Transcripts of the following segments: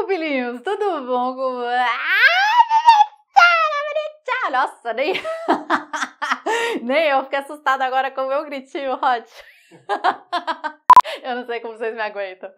pupilinhos? Tudo bom com... Ah, Nossa, nem... nem eu fiquei assustada agora com o meu gritinho hot. eu não sei como vocês me aguentam.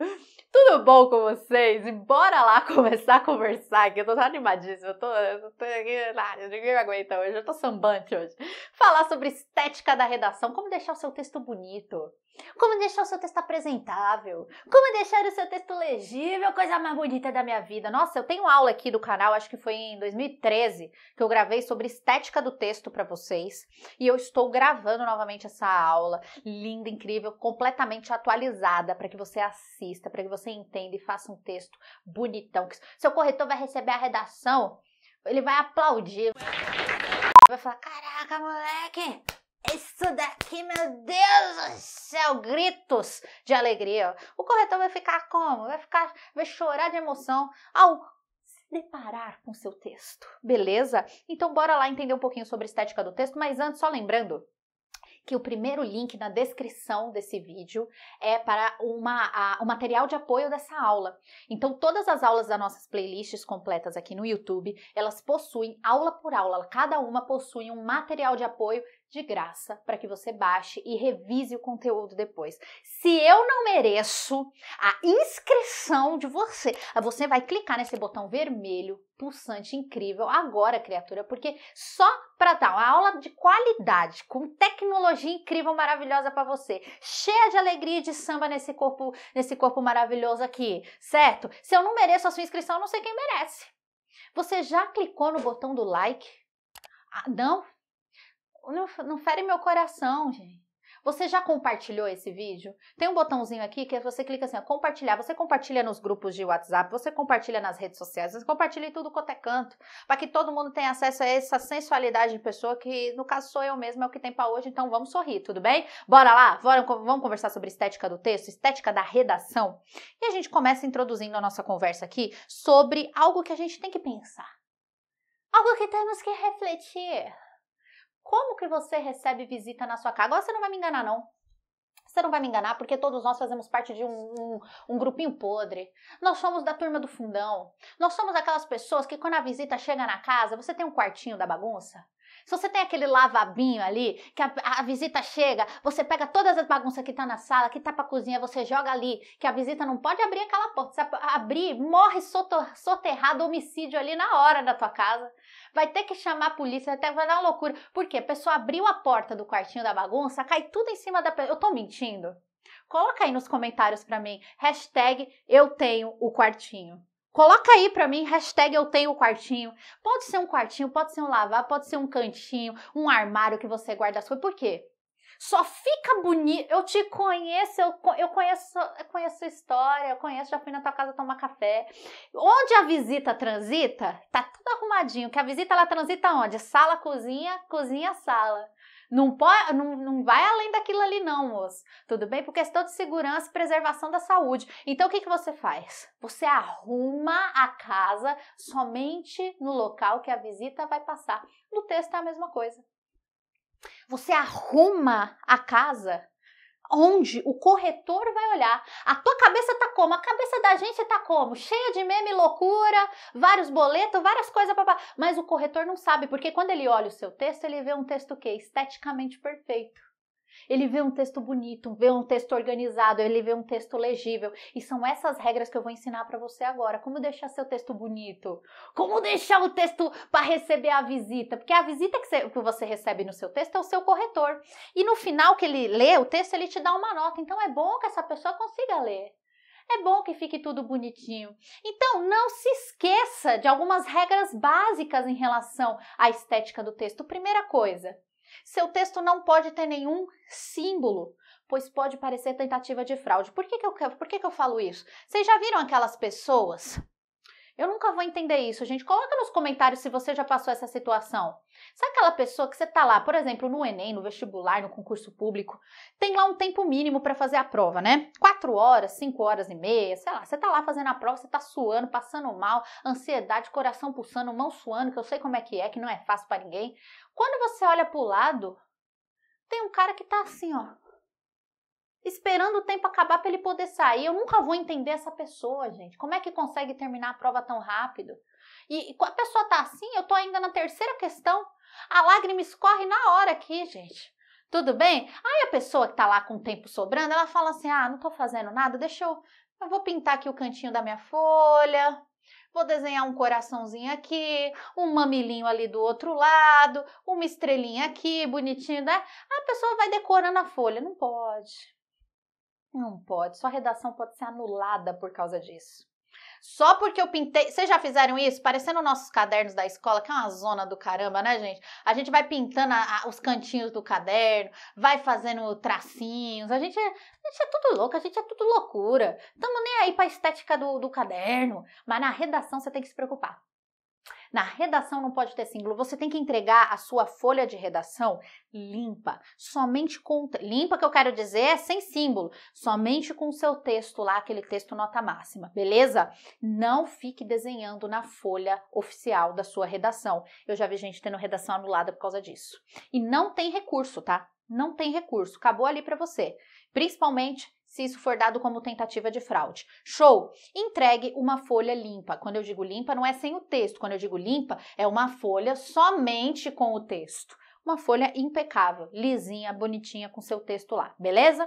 Tudo bom com vocês? E bora lá começar a conversar, que eu tô animadíssima, eu tô, eu tô aqui, nada, ah, ninguém me aguenta hoje, eu tô sambante hoje. Falar sobre estética da redação, como deixar o seu texto bonito, como deixar o seu texto apresentável, como deixar o seu texto legível, coisa mais bonita da minha vida. Nossa, eu tenho aula aqui do canal, acho que foi em 2013, que eu gravei sobre estética do texto para vocês, e eu estou gravando novamente essa aula, linda, incrível, completamente atualizada, para que você assista, para que você você entenda e faça um texto bonitão. Seu corretor vai receber a redação, ele vai aplaudir. Vai falar: Caraca, moleque! Isso daqui, meu Deus do céu, gritos de alegria. O corretor vai ficar como? Vai ficar, vai chorar de emoção ao deparar com seu texto, beleza? Então bora lá entender um pouquinho sobre a estética do texto, mas antes só lembrando que o primeiro link na descrição desse vídeo é para uma, a, o material de apoio dessa aula. Então, todas as aulas das nossas playlists completas aqui no YouTube, elas possuem aula por aula, cada uma possui um material de apoio de graça para que você baixe e revise o conteúdo depois. Se eu não mereço a inscrição de você, você vai clicar nesse botão vermelho pulsante incrível agora, criatura, porque só para dar uma aula de qualidade, com tecnologia incrível, maravilhosa para você, cheia de alegria e de samba nesse corpo, nesse corpo maravilhoso aqui, certo? Se eu não mereço a sua inscrição, eu não sei quem merece. Você já clicou no botão do like? Ah, não? Não, não fere meu coração, gente. Você já compartilhou esse vídeo? Tem um botãozinho aqui que você clica assim, ó, compartilhar. Você compartilha nos grupos de WhatsApp, você compartilha nas redes sociais, você compartilha em tudo quanto é canto, para que todo mundo tenha acesso a essa sensualidade de pessoa que, no caso, sou eu mesma, é o que tem para hoje, então vamos sorrir, tudo bem? Bora lá? Bora, vamos conversar sobre estética do texto, estética da redação? E a gente começa introduzindo a nossa conversa aqui sobre algo que a gente tem que pensar. Algo que temos que refletir como que você recebe visita na sua casa? Agora você não vai me enganar, não. Você não vai me enganar, porque todos nós fazemos parte de um, um, um, grupinho podre. Nós somos da turma do fundão. Nós somos aquelas pessoas que, quando a visita chega na casa, você tem um quartinho da bagunça? Se você tem aquele lavabinho ali, que a, a visita chega, você pega todas as bagunças que tá na sala, que tá pra cozinha, você joga ali, que a visita não pode abrir aquela porta. Se abrir, morre soterrado homicídio ali na hora da tua casa. Vai ter que chamar a polícia, até vai dar uma loucura. Por quê? A pessoa abriu a porta do quartinho da bagunça, cai tudo em cima da pessoa. Eu tô mentindo? Coloca aí nos comentários para mim, hashtag eu tenho o quartinho. Coloca aí para mim, hashtag eu tenho quartinho. Pode ser um quartinho, pode ser um lavar, pode ser um cantinho, um armário que você guarda as coisas. Por quê? Só fica bonito. Eu te conheço, eu, eu conheço, eu conheço sua história, eu conheço, já fui na tua casa tomar café. Onde a visita transita, tá tudo arrumadinho. Que a visita ela transita onde? Sala, cozinha, cozinha, sala. Não, pode, não, não vai além daquilo ali, não, moço. Tudo bem? Por questão de segurança e preservação da saúde. Então, o que, que você faz? Você arruma a casa somente no local que a visita vai passar. No texto é a mesma coisa. Você arruma a casa onde o corretor vai olhar. A tua cabeça tá como? A cabeça da gente tá como? Cheia de meme, loucura, vários boletos, várias coisas para mas o corretor não sabe, porque quando ele olha o seu texto, ele vê um texto que é esteticamente perfeito. Ele vê um texto bonito, vê um texto organizado, ele vê um texto legível. E são essas regras que eu vou ensinar para você agora. Como deixar seu texto bonito? Como deixar o texto para receber a visita? Porque a visita que você recebe no seu texto é o seu corretor. E no final que ele lê o texto, ele te dá uma nota. Então é bom que essa pessoa consiga ler é bom que fique tudo bonitinho. Então, não se esqueça de algumas regras básicas em relação à estética do texto. Primeira coisa, seu texto não pode ter nenhum símbolo, pois pode parecer tentativa de fraude. Por que, que, eu, por que, que eu falo isso? Vocês já viram aquelas pessoas eu nunca vou entender isso, gente. Coloca nos comentários se você já passou essa situação. Sabe aquela pessoa que você tá lá, por exemplo, no Enem, no vestibular, no concurso público, tem lá um tempo mínimo para fazer a prova, né? Quatro horas, cinco horas e meia, sei lá. Você tá lá fazendo a prova, você tá suando, passando mal, ansiedade, coração pulsando, mão suando, que eu sei como é que é, que não é fácil para ninguém. Quando você olha pro lado, tem um cara que tá assim, ó esperando o tempo acabar para ele poder sair. Eu nunca vou entender essa pessoa, gente. Como é que consegue terminar a prova tão rápido? E, e a pessoa tá assim, eu tô ainda na terceira questão. A lágrima escorre na hora aqui, gente. Tudo bem? Aí a pessoa que tá lá com o tempo sobrando, ela fala assim: "Ah, não tô fazendo nada, deixa eu eu vou pintar aqui o cantinho da minha folha, vou desenhar um coraçãozinho aqui, um mamilinho ali do outro lado, uma estrelinha aqui, bonitinho, né? A pessoa vai decorando a folha, não pode. Não pode, sua redação pode ser anulada por causa disso. Só porque eu pintei. Vocês já fizeram isso? Parecendo nossos cadernos da escola, que é uma zona do caramba, né, gente? A gente vai pintando a, a, os cantinhos do caderno, vai fazendo tracinhos. A gente, é, a gente é tudo louco, a gente é tudo loucura. Estamos nem aí a estética do, do caderno. Mas na redação você tem que se preocupar. Na redação não pode ter símbolo. Você tem que entregar a sua folha de redação limpa, somente com limpa que eu quero dizer é sem símbolo, somente com o seu texto lá, aquele texto nota máxima, beleza? Não fique desenhando na folha oficial da sua redação. Eu já vi gente tendo redação anulada por causa disso. E não tem recurso, tá? Não tem recurso, acabou ali para você. Principalmente se isso for dado como tentativa de fraude. Show! Entregue uma folha limpa. Quando eu digo limpa, não é sem o texto. Quando eu digo limpa, é uma folha somente com o texto. Uma folha impecável, lisinha, bonitinha, com seu texto lá, beleza?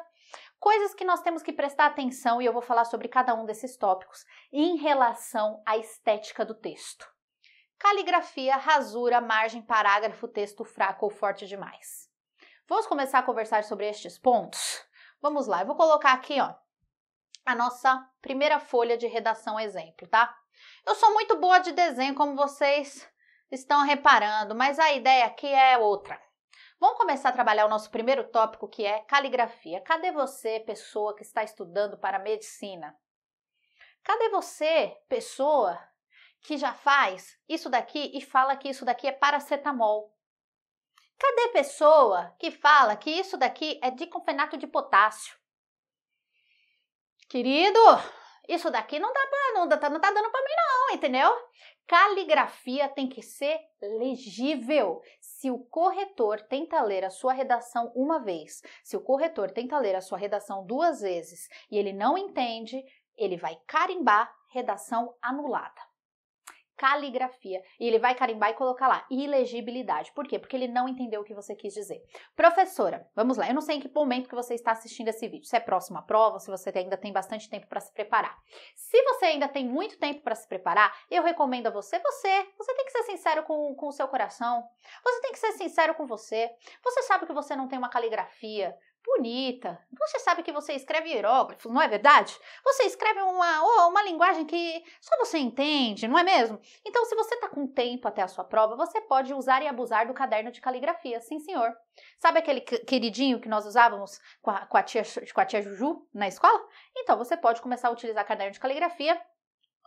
Coisas que nós temos que prestar atenção, e eu vou falar sobre cada um desses tópicos, em relação à estética do texto. Caligrafia, rasura, margem, parágrafo, texto fraco ou forte demais. Vamos começar a conversar sobre estes pontos? Vamos lá, eu vou colocar aqui, ó, a nossa primeira folha de redação exemplo, tá? Eu sou muito boa de desenho, como vocês estão reparando, mas a ideia aqui é outra. Vamos começar a trabalhar o nosso primeiro tópico, que é caligrafia. Cadê você, pessoa que está estudando para medicina? Cadê você, pessoa que já faz isso daqui e fala que isso daqui é paracetamol? Cadê pessoa que fala que isso daqui é diclofenato de potássio? Querido, isso daqui não, dá para não, tá, não tá dando para mim não, entendeu? Caligrafia tem que ser legível. Se o corretor tenta ler a sua redação uma vez, se o corretor tenta ler a sua redação duas vezes e ele não entende, ele vai carimbar redação anulada caligrafia. E ele vai carimbar e colocar lá ilegibilidade. Por quê? Porque ele não entendeu o que você quis dizer. Professora, vamos lá. Eu não sei em que momento que você está assistindo esse vídeo. Se é próximo à prova, se você ainda tem bastante tempo para se preparar. Se você ainda tem muito tempo para se preparar, eu recomendo a você, você, você tem que ser sincero com, com o seu coração. Você tem que ser sincero com você. Você sabe que você não tem uma caligrafia bonita. Você sabe que você escreve hieróglifos, não é verdade? Você escreve uma, oh, uma linguagem que só você entende, não é mesmo? Então, se você está com tempo até a sua prova, você pode usar e abusar do caderno de caligrafia, sim senhor. Sabe aquele queridinho que nós usávamos com a, com a tia, com a tia Juju na escola? Então, você pode começar a utilizar caderno de caligrafia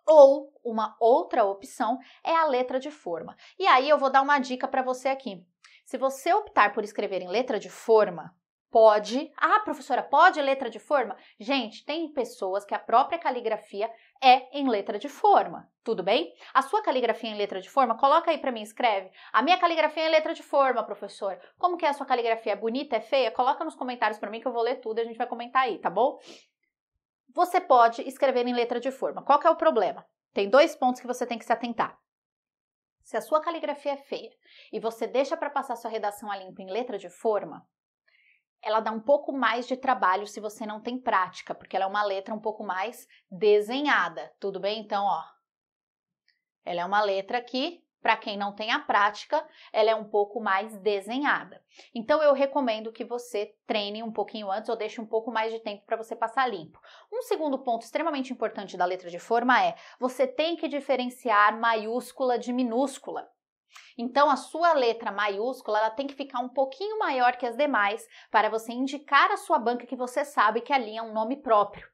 ou uma outra opção é a letra de forma. E aí eu vou dar uma dica para você aqui. Se você optar por escrever em letra de forma, pode. Ah, professora, pode letra de forma? Gente, tem pessoas que a própria caligrafia é em letra de forma. Tudo bem? A sua caligrafia em letra de forma, coloca aí para mim, escreve. A minha caligrafia é em letra de forma, professor. Como que é a sua caligrafia? É bonita, é feia? Coloca nos comentários para mim que eu vou ler tudo e a gente vai comentar aí, tá bom? Você pode escrever em letra de forma. Qual é o problema? Tem dois pontos que você tem que se atentar. Se a sua caligrafia é feia e você deixa para passar sua redação a limpo em letra de forma, ela dá um pouco mais de trabalho se você não tem prática, porque ela é uma letra um pouco mais desenhada, tudo bem? Então, ó, ela é uma letra que, para quem não tem a prática, ela é um pouco mais desenhada. Então, eu recomendo que você treine um pouquinho antes ou deixe um pouco mais de tempo para você passar limpo. Um segundo ponto extremamente importante da letra de forma é: você tem que diferenciar maiúscula de minúscula. Então, a sua letra maiúscula ela tem que ficar um pouquinho maior que as demais para você indicar a sua banca que você sabe que ali é um nome próprio.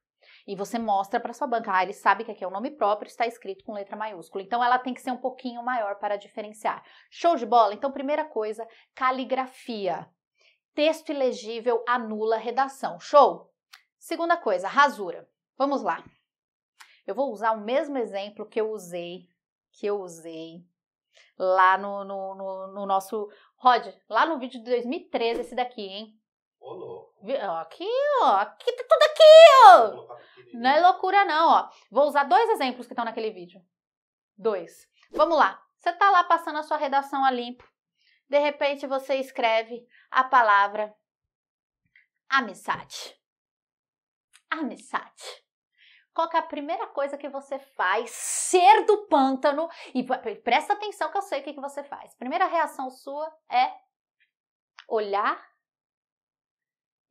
E você mostra para sua banca, ah, ele sabe que aqui é o um nome próprio, está escrito com letra maiúscula. Então ela tem que ser um pouquinho maior para diferenciar. Show de bola? Então, primeira coisa, caligrafia. Texto ilegível anula redação. Show? Segunda coisa, rasura. Vamos lá. Eu vou usar o mesmo exemplo que eu usei, que eu usei Lá no, no, no, no nosso. Rod, lá no vídeo de 2013, esse daqui, hein? Ô, louco. Aqui, ó. Aqui tá tudo aqui, ó. Não é loucura, não, ó. Vou usar dois exemplos que estão naquele vídeo. Dois. Vamos lá. Você tá lá passando a sua redação a limpo. De repente você escreve a palavra amizade. Amizade qual é a primeira coisa que você faz, ser do pântano, e presta atenção que eu sei o que, que você faz. Primeira reação sua é olhar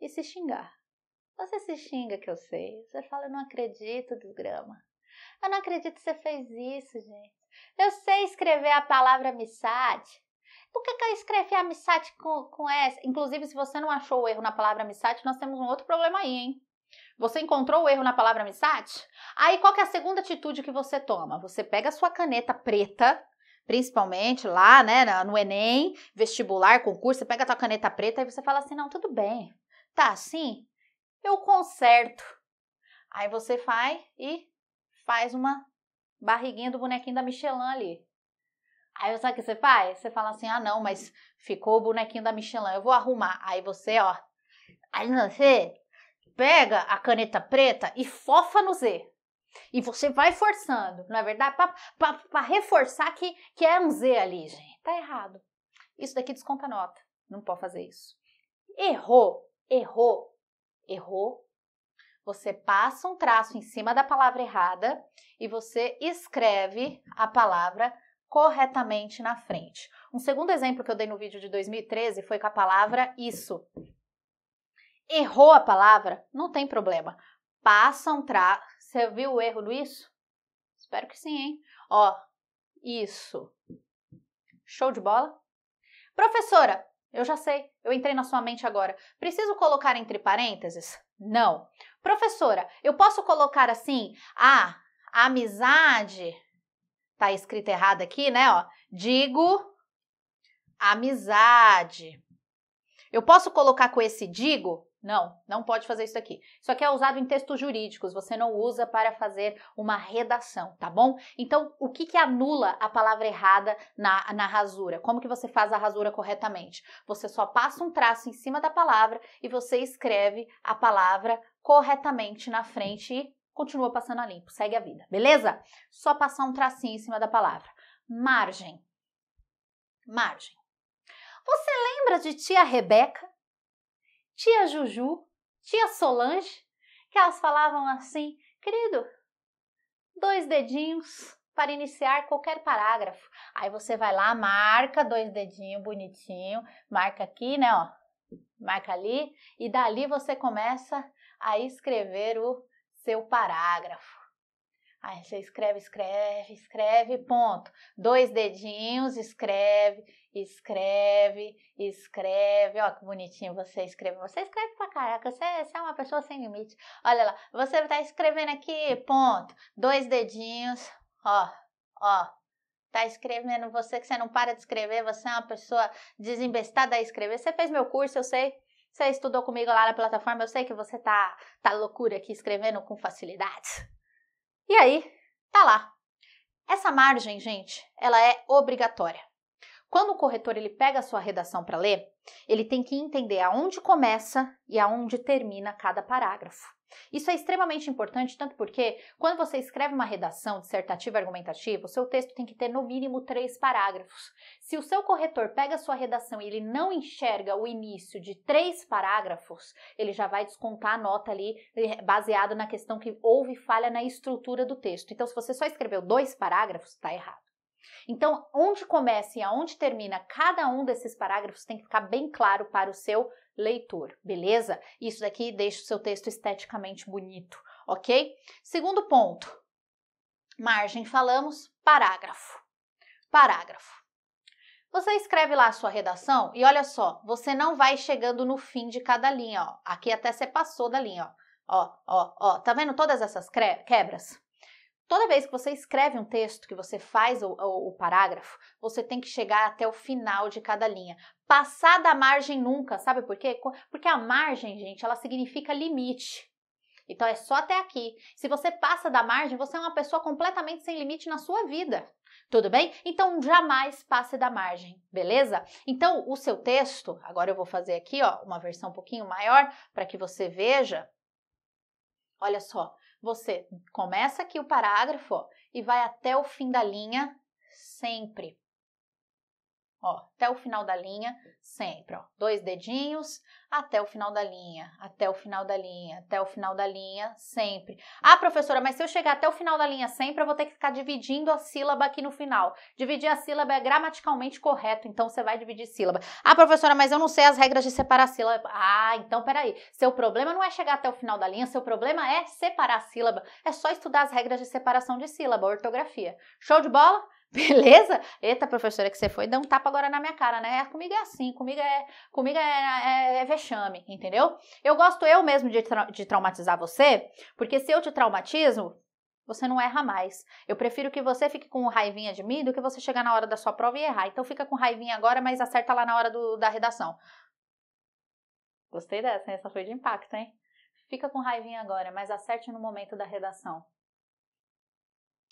e se xingar. Você se xinga que eu sei. Você fala, eu não acredito, desgrama. Eu não acredito que você fez isso, gente. Eu sei escrever a palavra amizade. Por que, que eu escrevi amizade com, com S? Inclusive, se você não achou o erro na palavra amizade, nós temos um outro problema aí, hein? Você encontrou o erro na palavra Missat? Aí qual é a segunda atitude que você toma? Você pega a sua caneta preta, principalmente lá, né, no Enem, vestibular, concurso, você pega a tua caneta preta e você fala assim: "Não, tudo bem. Tá assim, eu conserto". Aí você faz e faz uma barriguinha do bonequinho da Michelin ali. Aí sabe o que você faz? Você fala assim: "Ah, não, mas ficou o bonequinho da Michelin, eu vou arrumar". Aí você, ó, Aí você pega a caneta preta e fofa no Z. E você vai forçando, não é verdade? Para reforçar que, que é um Z ali, gente. Tá errado. Isso daqui desconta nota. Não pode fazer isso. Errou, errou, errou. Você passa um traço em cima da palavra errada e você escreve a palavra corretamente na frente. Um segundo exemplo que eu dei no vídeo de 2013 foi com a palavra isso. Errou a palavra? Não tem problema. Passa um traço. Você viu o erro disso? Espero que sim, hein? Ó, isso. Show de bola? Professora, eu já sei, eu entrei na sua mente agora. Preciso colocar entre parênteses? Não. Professora, eu posso colocar assim, ah, a amizade, tá escrito errado aqui, né, ó, digo amizade. Eu posso colocar com esse digo não, não pode fazer isso aqui. Isso aqui é usado em textos jurídicos, você não usa para fazer uma redação, tá bom? Então, o que, que anula a palavra errada na, na rasura? Como que você faz a rasura corretamente? Você só passa um traço em cima da palavra e você escreve a palavra corretamente na frente e continua passando a limpo, segue a vida, beleza? Só passar um tracinho em cima da palavra. Margem. Margem. Você lembra de tia Rebeca? tia Juju, tia Solange, que elas falavam assim: querido, dois dedinhos para iniciar qualquer parágrafo. Aí você vai lá, marca dois dedinhos bonitinho, marca aqui, né, ó. Marca ali e dali você começa a escrever o seu parágrafo. Aí você escreve, escreve, escreve, ponto. Dois dedinhos, escreve, escreve, escreve. Ó, que bonitinho você escreve. Você escreve pra caraca, você, você é uma pessoa sem limite. Olha lá, você tá escrevendo aqui, ponto. Dois dedinhos, ó, ó, tá escrevendo você que você não para de escrever, você é uma pessoa desembestada a escrever. Você fez meu curso, eu sei. Você estudou comigo lá na plataforma, eu sei que você tá tá loucura aqui escrevendo com facilidade. E aí, tá lá. Essa margem, gente, ela é obrigatória. Quando o corretor ele pega a sua redação para ler, ele tem que entender aonde começa e aonde termina cada parágrafo. Isso é extremamente importante, tanto porque quando você escreve uma redação dissertativa argumentativa, o seu texto tem que ter no mínimo três parágrafos. Se o seu corretor pega a sua redação e ele não enxerga o início de três parágrafos, ele já vai descontar a nota ali eh, baseada na questão que houve falha na estrutura do texto. Então, se você só escreveu dois parágrafos, está errado. Então, onde começa e aonde termina cada um desses parágrafos tem que ficar bem claro para o seu leitor, beleza? Isso daqui deixa o seu texto esteticamente bonito, ok? Segundo ponto, margem falamos, parágrafo. Parágrafo. Você escreve lá a sua redação e olha só, você não vai chegando no fim de cada linha, ó. Aqui até você passou da linha, ó. Ó, ó, ó. Tá vendo todas essas quebras? Toda vez que você escreve um texto, que você faz o, o, o, parágrafo, você tem que chegar até o final de cada linha. Passar da margem nunca, sabe por quê? Porque a margem, gente, ela significa limite. Então é só até aqui. Se você passa da margem, você é uma pessoa completamente sem limite na sua vida. Tudo bem? Então jamais passe da margem, beleza? Então o seu texto, agora eu vou fazer aqui, ó, uma versão um pouquinho maior para que você veja. Olha só, você começa aqui o parágrafo e vai até o fim da linha sempre. Ó, até o final da linha, sempre, ó. Dois dedinhos, até o final da linha, até o final da linha, até o final da linha, sempre. Ah, professora, mas se eu chegar até o final da linha sempre, eu vou ter que ficar dividindo a sílaba aqui no final. Dividir a sílaba é gramaticalmente correto, então você vai dividir sílaba. Ah, professora, mas eu não sei as regras de separar sílaba. Ah, então peraí. Seu problema não é chegar até o final da linha, seu problema é separar a sílaba. É só estudar as regras de separação de sílaba, ortografia. Show de bola? Beleza? Eita, professora, que você foi, dá um tapa agora na minha cara, né? Comigo é assim, comigo é, comigo é, é, é vexame, entendeu? Eu gosto eu mesmo de, tra de traumatizar você, porque se eu te traumatizo, você não erra mais. Eu prefiro que você fique com raivinha de mim do que você chegar na hora da sua prova e errar. Então fica com raivinha agora, mas acerta lá na hora do, da redação. Gostei dessa, essa foi de impacto, hein? Fica com raivinha agora, mas acerte no momento da redação.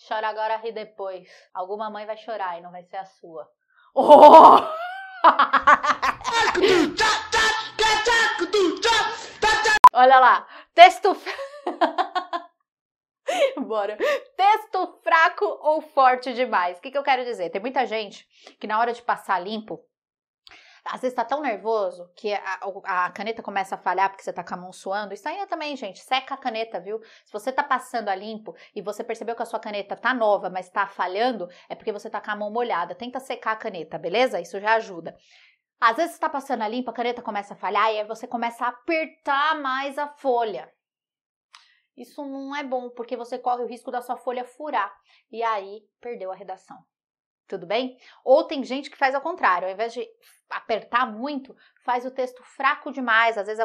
Chora agora, ri depois. Alguma mãe vai chorar e não vai ser a sua. Oh! Olha lá. Texto. Bora. Texto fraco ou forte demais? O que, que eu quero dizer? Tem muita gente que na hora de passar limpo às vezes tá tão nervoso que a, a, caneta começa a falhar porque você tá com a mão suando. Isso aí é também, gente, seca a caneta, viu? Se você tá passando a limpo e você percebeu que a sua caneta tá nova, mas tá falhando, é porque você tá com a mão molhada. Tenta secar a caneta, beleza? Isso já ajuda. Às vezes você tá passando a limpo, a caneta começa a falhar e aí você começa a apertar mais a folha. Isso não é bom, porque você corre o risco da sua folha furar e aí perdeu a redação tudo bem? Ou tem gente que faz ao contrário, ao invés de apertar muito, faz o texto fraco demais, às vezes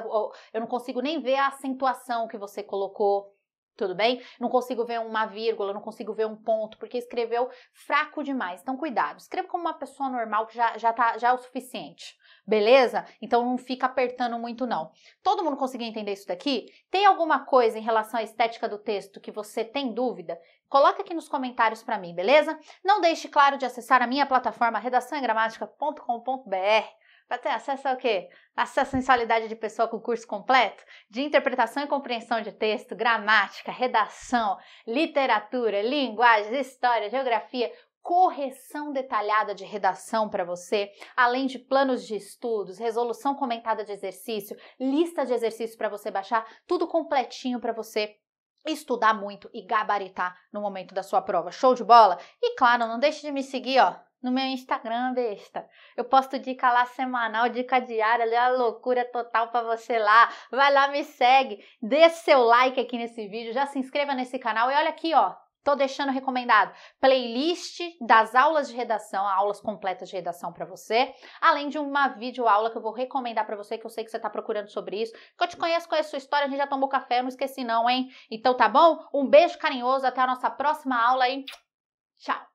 eu não consigo nem ver a acentuação que você colocou, tudo bem? Não consigo ver uma vírgula, não consigo ver um ponto, porque escreveu fraco demais. Então, cuidado, escreva como uma pessoa normal que já, já, tá, já é o suficiente. Beleza? Então não fica apertando muito não. Todo mundo conseguiu entender isso daqui? Tem alguma coisa em relação à estética do texto que você tem dúvida? Coloca aqui nos comentários para mim, beleza? Não deixe, claro, de acessar a minha plataforma redaçãoengramática.com.br para ter acesso ao quê? Acesso à sensualidade de pessoa com curso completo de interpretação e compreensão de texto, gramática, redação, literatura, linguagens, história, geografia, correção detalhada de redação para você, além de planos de estudos, resolução comentada de exercício, lista de exercícios para você baixar, tudo completinho para você estudar muito e gabaritar no momento da sua prova. Show de bola? E claro, não deixe de me seguir, ó, no meu Instagram, besta. Eu posto dica lá semanal, dica diária, é a loucura total para você lá. Vai lá, me segue, dê seu like aqui nesse vídeo, já se inscreva nesse canal e olha aqui, ó, Tô deixando recomendado playlist das aulas de redação, aulas completas de redação para você, além de uma videoaula que eu vou recomendar para você, que eu sei que você tá procurando sobre isso, que eu te conheço, conheço a sua história, a gente já tomou café, eu não esqueci não, hein? Então tá bom? Um beijo carinhoso, até a nossa próxima aula hein? tchau!